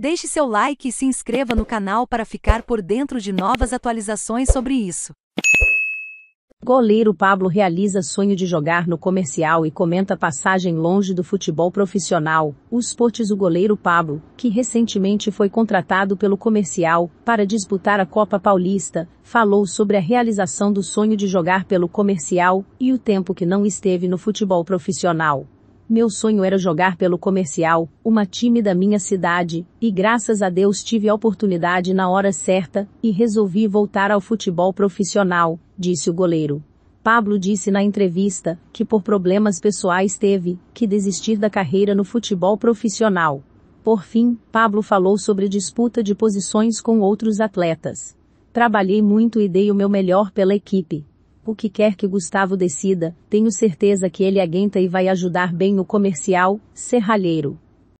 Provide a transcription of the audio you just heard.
Deixe seu like e se inscreva no canal para ficar por dentro de novas atualizações sobre isso. Goleiro Pablo realiza sonho de jogar no comercial e comenta passagem longe do futebol profissional. O Esportes o goleiro Pablo, que recentemente foi contratado pelo comercial para disputar a Copa Paulista, falou sobre a realização do sonho de jogar pelo comercial e o tempo que não esteve no futebol profissional. Meu sonho era jogar pelo comercial, uma time da minha cidade, e graças a Deus tive a oportunidade na hora certa, e resolvi voltar ao futebol profissional, disse o goleiro. Pablo disse na entrevista que por problemas pessoais teve que desistir da carreira no futebol profissional. Por fim, Pablo falou sobre disputa de posições com outros atletas. Trabalhei muito e dei o meu melhor pela equipe. O que quer que Gustavo decida, tenho certeza que ele aguenta e vai ajudar bem o comercial, serralheiro.